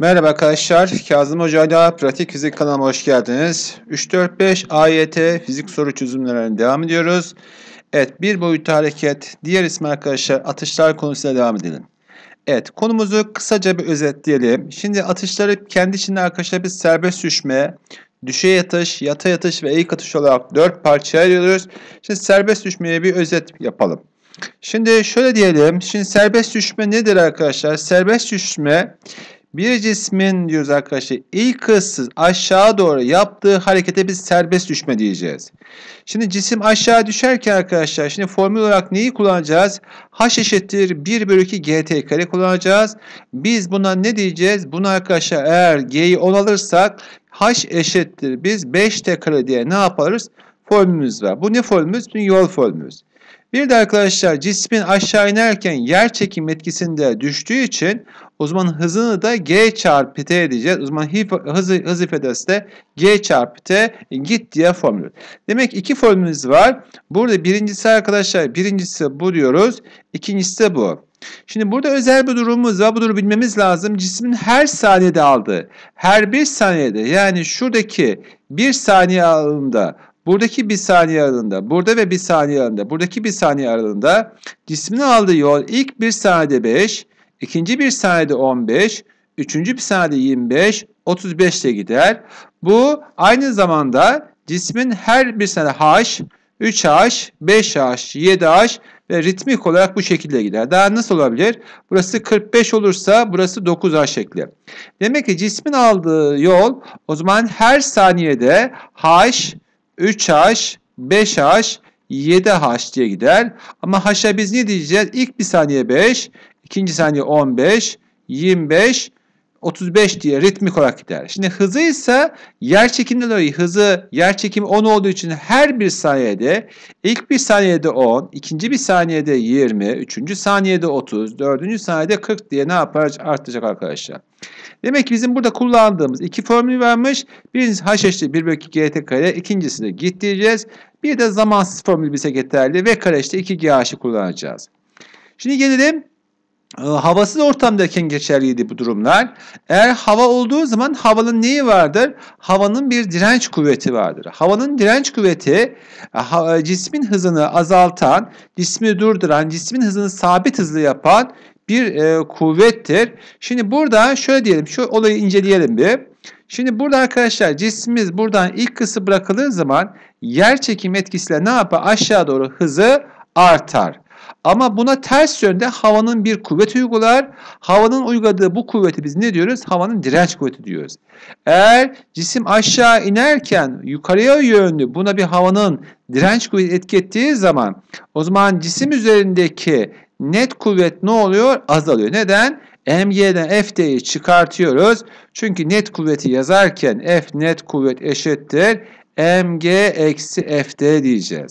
Merhaba arkadaşlar, Kazım Hoca Pratik Fizik kanalıma hoş geldiniz. 3-4-5 AYT fizik soru çözümlerine devam ediyoruz. Evet, bir boyutlu hareket, diğer ismi arkadaşlar atışlar konusuna devam edelim. Evet, konumuzu kısaca bir özetleyelim. Şimdi atışları kendi içinde arkadaşlar bir serbest düşme, düşe yatış, yata yatış ve eğik atış olarak 4 parçaya ayırıyoruz. Şimdi serbest düşmeye bir özet yapalım. Şimdi şöyle diyelim. Şimdi serbest düşme nedir arkadaşlar? Serbest düşme bir cismin diyoruz arkadaşlar ilk hızsız aşağı doğru yaptığı harekete biz serbest düşme diyeceğiz. Şimdi cisim aşağı düşerken arkadaşlar şimdi formül olarak neyi kullanacağız? H eşittir 1 bölü 2 gt kare kullanacağız. Biz buna ne diyeceğiz? Bunu arkadaşlar eğer g'yi 10 alırsak h eşittir biz 5t kare diye ne yaparız? Formülümüz var. Bu ne formülümüz? Bu yol formülümüz. Bir de arkadaşlar cismin aşağı inerken yer çekim etkisinde düştüğü için o zaman hızını da g çarpı t edeceğiz. O zaman hız, hız ifadesi de g çarpı t git diye formül. Demek iki formülümüz var. Burada birincisi arkadaşlar birincisi bu diyoruz. İkincisi de bu. Şimdi burada özel bir durumumuz var. Bu durumu bilmemiz lazım. Cismin her saniyede aldığı, her bir saniyede yani şuradaki bir saniye alımda Buradaki bir saniye aralığında, burada ve bir saniye aralığında, buradaki bir saniye aralığında cismin aldığı yol ilk bir saniyede 5, ikinci bir saniyede 15, üçüncü bir saniyede 25, 35 ile gider. Bu aynı zamanda cismin her bir saniye h, 3h, 5h, 7h ve ritmik olarak bu şekilde gider. Daha nasıl olabilir? Burası 45 olursa burası 9h şekli. Demek ki cismin aldığı yol o zaman her saniyede haş. 3H, 5H, 7H diye gider. Ama H'a biz ne diyeceğiz? İlk bir saniye 5, ikinci saniye 15, 25, 35 diye ritmik olarak gider. Şimdi hızı ise yer çekiminden dolayı hızı yer çekimi 10 olduğu için her bir saniyede ilk bir saniyede 10, ikinci bir saniyede 20, üçüncü saniyede 30, dördüncü saniyede 40 diye ne yapar? Artacak arkadaşlar. Demek ki bizim burada kullandığımız iki formül vermiş. Birincisi h eşittir 1 bölü 2 gt kare, ikincisi de git diyeceğiz. Bir de zamansız formül bize yeterli ve kare işte 2 g kullanacağız. Şimdi gelelim ee, havasız ortamdayken geçerliydi bu durumlar. Eğer hava olduğu zaman havanın neyi vardır? Havanın bir direnç kuvveti vardır. Havanın direnç kuvveti e, e, cismin hızını azaltan, cismi durduran, cismin hızını sabit hızlı yapan bir e, kuvvettir. Şimdi burada şöyle diyelim, şu olayı inceleyelim bir. Şimdi burada arkadaşlar cismimiz buradan ilk kısı bırakıldığı zaman yer çekim etkisiyle ne yapar? Aşağı doğru hızı artar. Ama buna ters yönde havanın bir kuvvet uygular. Havanın uyguladığı bu kuvveti biz ne diyoruz? Havanın direnç kuvveti diyoruz. Eğer cisim aşağı inerken yukarıya yönlü buna bir havanın direnç kuvveti etki ettiği zaman o zaman cisim üzerindeki net kuvvet ne oluyor? Azalıyor. Neden? MG'den F'deyi çıkartıyoruz. Çünkü net kuvveti yazarken F net kuvvet eşittir. MG eksi FD diyeceğiz.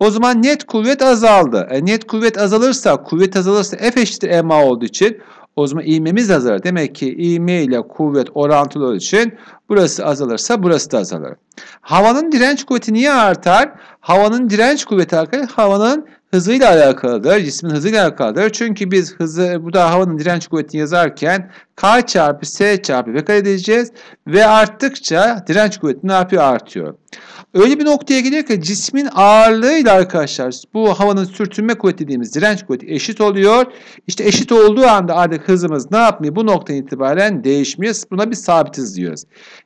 O zaman net kuvvet azaldı. E, net kuvvet azalırsa, kuvvet azalırsa F eşittir MA olduğu için o zaman ivmemiz azalır. Demek ki ivme ile kuvvet orantılı olduğu için burası azalırsa burası da azalır. Havanın direnç kuvveti niye artar? Havanın direnç kuvveti arkadaşlar havanın hızıyla alakalıdır. Cismin hızıyla alakalıdır. Çünkü biz hızı bu da havanın direnç kuvvetini yazarken K çarpı S çarpı V kare diyeceğiz. Ve arttıkça direnç kuvveti ne yapıyor? Artıyor. Öyle bir noktaya geliyor ki cismin ağırlığıyla arkadaşlar bu havanın sürtünme kuvveti dediğimiz direnç kuvveti eşit oluyor. İşte eşit olduğu anda artık hızımız ne yapmıyor? Bu noktadan itibaren değişmiyor. Buna bir sabit hız diyoruz.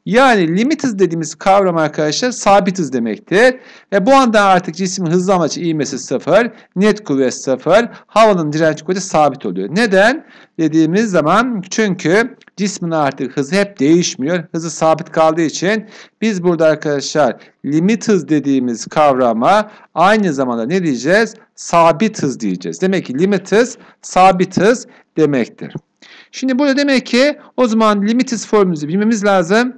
Yani limit hız dediğimiz kavram arkadaşlar sabit hız demektir. Ve bu anda artık cismin hızlanmacı ivmesi sıfır, net kuvvet sıfır, havanın direnç kuvveti sabit oluyor. Neden? Dediğimiz zaman çünkü çünkü cismin artık hızı hep değişmiyor. Hızı sabit kaldığı için biz burada arkadaşlar limit hız dediğimiz kavrama aynı zamanda ne diyeceğiz? Sabit hız diyeceğiz. Demek ki limit hız sabit hız demektir. Şimdi burada demek ki o zaman limit hız formülümüzü bilmemiz lazım.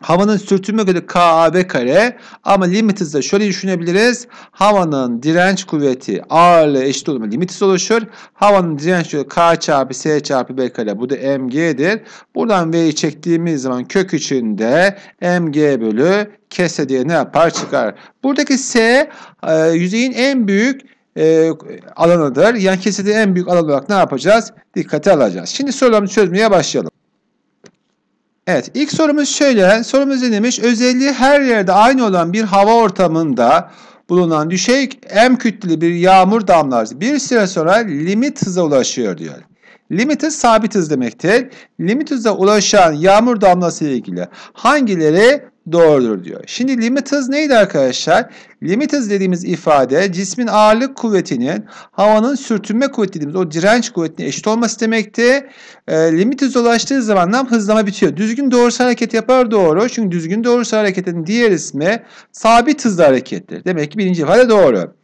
Havanın sürtünme gücü KAB kare ama limitizde şöyle düşünebiliriz. Havanın direnç kuvveti ağırlığı eşit olma limitiz hızı oluşur. Havanın direnç kuvveti K çarpı S çarpı B kare. Bu da MG'dir. Buradan V'yi çektiğimiz zaman kök içinde MG bölü kese diye ne yapar çıkar. Buradaki S e, yüzeyin en büyük e, alanıdır. Yani kesede en büyük alan olarak ne yapacağız? Dikkate alacağız. Şimdi sorularımızı çözmeye başlayalım. Evet ilk sorumuz şöyle. Sorumuz ne demiş? Özelliği her yerde aynı olan bir hava ortamında bulunan düşey M kütleli bir yağmur damlası bir süre sonra limit hıza ulaşıyor diyor. Limit hız sabit hız demektir. Limit hıza ulaşan yağmur damlası ile ilgili hangileri doğrudur diyor. Şimdi limit hız neydi arkadaşlar? Limit hız dediğimiz ifade cismin ağırlık kuvvetinin havanın sürtünme kuvveti dediğimiz o direnç kuvvetine eşit olması demekti. E, ee, limit hız ulaştığı zaman nam hızlama bitiyor. Düzgün doğrusal hareket yapar doğru. Çünkü düzgün doğrusal hareketin diğer ismi sabit hızlı harekettir. Demek ki birinci ifade doğru.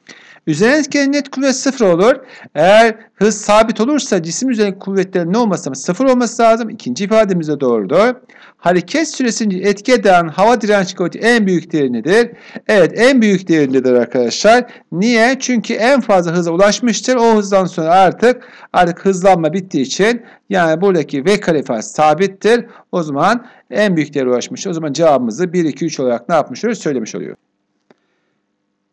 Üzerindeki etkilerin net kuvvet sıfır olur. Eğer hız sabit olursa cisim üzerindeki kuvvetlerin ne olması lazım? Sıfır olması lazım. İkinci ifademiz de doğrudur. Hareket süresince etki eden hava direnç kuvveti en büyük değerinidir. Evet en büyük değerindedir arkadaşlar. Niye? Çünkü en fazla hıza ulaşmıştır. O hızdan sonra artık artık hızlanma bittiği için yani buradaki V kare sabittir. O zaman en büyük değere ulaşmış. O zaman cevabımızı 1, 2, 3 olarak ne yapmış oluyoruz? Söylemiş oluyor.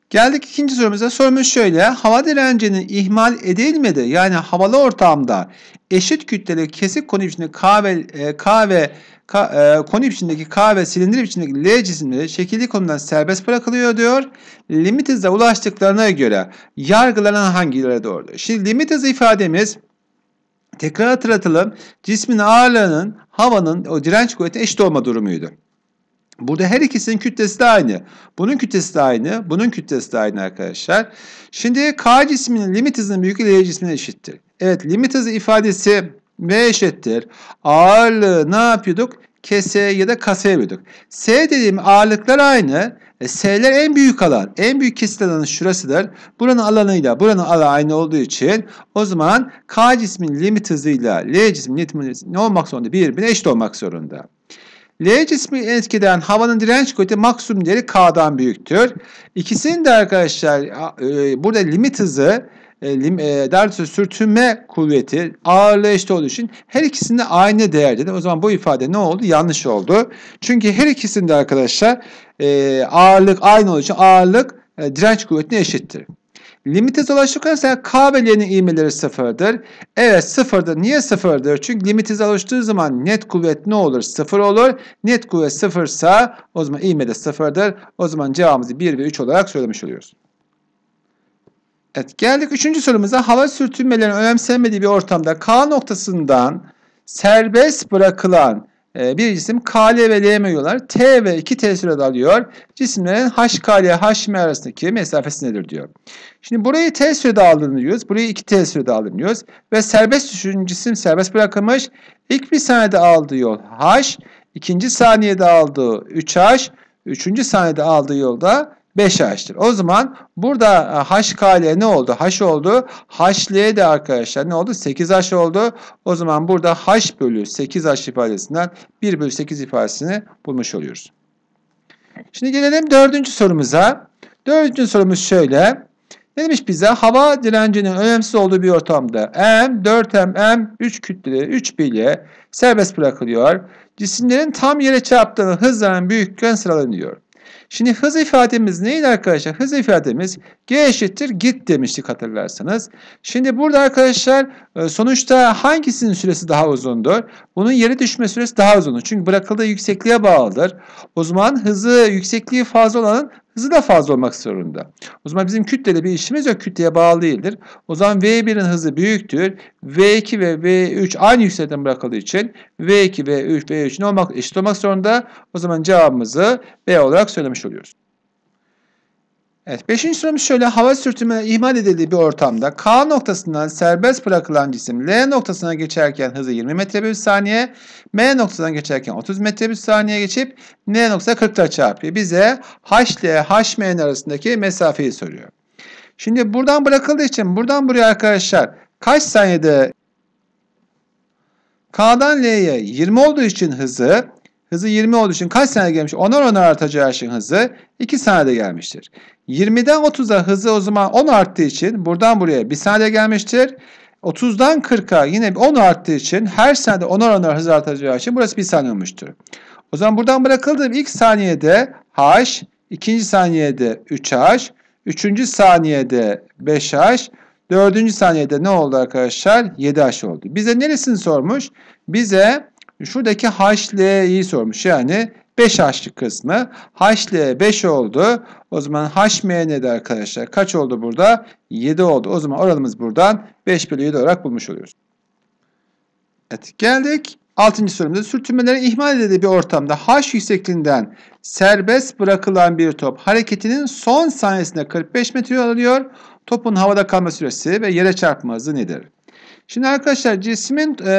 Geldik ikinci sorumuza. Sorumuz şöyle. Hava direncinin ihmal edilmedi yani havalı ortamda eşit kütleli kesik koni biçimindeki K ve, K ve K, e, e koni biçimindeki K ve silindir biçimindeki L cisimleri şekilli konumdan serbest bırakılıyor diyor. Limit hıza ulaştıklarına göre yargılanan hangileri doğrudur? Şimdi limit hızı ifademiz tekrar hatırlatalım. Cismin ağırlığının havanın o direnç kuvveti eşit olma durumuydu. Burada her ikisinin kütlesi de aynı. Bunun kütlesi de aynı. Bunun kütlesi de aynı arkadaşlar. Şimdi K cisminin limit hızının büyüklüğü L cismine eşittir. Evet limit hızı ifadesi M eşittir. Ağırlığı ne yapıyorduk? kese ya da kase yapıyorduk. S dediğim ağırlıklar aynı. E, S'ler en büyük alan. En büyük kesit alanı şurasıdır. Buranın alanıyla buranın alanı aynı olduğu için o zaman K cismin limit hızıyla L cismin limit hızı ne olmak zorunda? Birbirine eşit olmak zorunda. L cismi etkiden havanın direnç kuvveti maksimum değeri K'dan büyüktür. İkisinin de arkadaşlar e, burada limit hızı e, lim, e, daha sürtünme kuvveti ağırlığı eşit olduğu için her ikisinde aynı değer dedim. O zaman bu ifade ne oldu? Yanlış oldu. Çünkü her ikisinde arkadaşlar e, ağırlık aynı olduğu için ağırlık e, direnç kuvvetine eşittir. Limite dolaştıklarsa k belirinin ivmeleri sıfırdır. Evet sıfırdır. Niye sıfırdır? Çünkü limitize oluştuğu zaman net kuvvet ne olur? Sıfır olur. Net kuvvet sıfırsa o zaman ivme de sıfırdır. O zaman cevabımızı 1 ve 3 olarak söylemiş oluyoruz. Evet geldik 3. sorumuza. Hava sürtünmelerinin önemsenmediği bir ortamda k noktasından serbest bırakılan ee, bir cisim KL ve LM yollar T ve 2T sürede alıyor. Cisimlerin HKL, HM arasındaki mesafesi nedir diyor. Şimdi burayı T sürede aldığını diyoruz. Burayı 2T sürede aldığını diyoruz. Ve serbest düşün cisim serbest bırakılmış. İlk bir saniyede aldığı yol H. ikinci saniyede aldığı 3H. Üçüncü saniyede aldığı yolda 5H'tir. O zaman burada e, HKL ne oldu? H oldu. HL de arkadaşlar ne oldu? 8H oldu. O zaman burada H bölü 8H ifadesinden 1 bölü 8 ifadesini bulmuş oluyoruz. Şimdi gelelim dördüncü sorumuza. Dördüncü sorumuz şöyle. Ne demiş bize? Hava direncinin önemsiz olduğu bir ortamda M, 4M, M, 3 kütle, 3 bilye serbest bırakılıyor. Cisimlerin tam yere çarptığını hızların büyüklükten sıralanıyor. Şimdi hız ifademiz neydi arkadaşlar? Hız ifademiz g eşittir git demiştik hatırlarsanız. Şimdi burada arkadaşlar e, sonuçta hangisinin süresi daha uzundur? Bunun yere düşme süresi daha uzundur. Çünkü bırakıldığı yüksekliğe bağlıdır. O zaman hızı yüksekliği fazla olanın hızı da fazla olmak zorunda. O zaman bizim kütleli bir işimiz yok. Kütleye bağlı değildir. O zaman V1'in hızı büyüktür. V2 ve V3 aynı yüksekten bırakıldığı için V2 ve V3 ne olmak eşit olmak zorunda. O zaman cevabımızı B olarak söylemiş oluyoruz. Evet, beşinci sorumuz şöyle. Hava sürtünme ihmal edildiği bir ortamda K noktasından serbest bırakılan cisim L noktasına geçerken hızı 20 metre bir saniye, M noktasından geçerken 30 metre bir saniye geçip N noktasına 40 çarpıyor. Bize H ile HM'nin arasındaki mesafeyi soruyor. Şimdi buradan bırakıldığı için buradan buraya arkadaşlar kaç saniyede K'dan L'ye 20 olduğu için hızı Hızı 20 olduğu için kaç saniye gelmiş? 10, onar artacağı için hızı 2 saniyede gelmiştir. 20'den 30'a hızı o zaman 10 arttığı için buradan buraya 1 saniye gelmiştir. 30'dan 40'a yine 10 arttığı için her saniyede 10, onar hız artacağı için burası 1 saniye olmuştur. O zaman buradan bırakıldığım ilk saniyede h, ikinci saniyede 3h, üçüncü saniyede 5h, dördüncü saniyede ne oldu arkadaşlar? 7h oldu. Bize neresini sormuş? Bize Şuradaki HL'yi sormuş. Yani 5 H'lık kısmı. HL 5 oldu. O zaman HM nedir arkadaşlar? Kaç oldu burada? 7 oldu. O zaman oralımız buradan 5 bölü 7 olarak bulmuş oluyoruz. Evet geldik. 6. sorumuzda sürtünmelerin ihmal edildiği bir ortamda H yüksekliğinden serbest bırakılan bir top hareketinin son saniyesinde 45 metre yol alıyor. Topun havada kalma süresi ve yere çarpma hızı nedir? Şimdi arkadaşlar cismin e,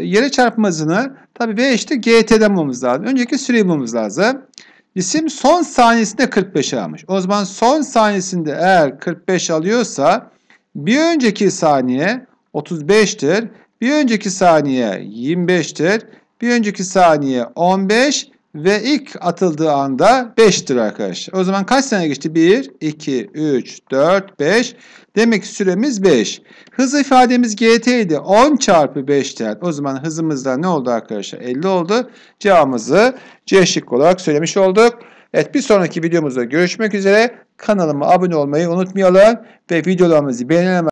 yere çarpmazını tabi V eşittir GT'den bulmamız lazım. Önceki süreyi bulmamız lazım. Cisim son saniyesinde 45 almış. O zaman son saniyesinde eğer 45 alıyorsa bir önceki saniye 35'tir. Bir önceki saniye 25'tir. Bir önceki saniye 15. Ve ilk atıldığı anda 5'tir arkadaşlar. O zaman kaç sene geçti? 1, 2, 3, 4, 5. Demek ki süremiz 5. Hız ifademiz gt idi. 10 çarpı 5'ti. O zaman hızımız da ne oldu arkadaşlar? 50 oldu. Cevabımızı C şık olarak söylemiş olduk. Evet bir sonraki videomuzda görüşmek üzere. Kanalıma abone olmayı unutmayalım ve videolarımızı beğenelim.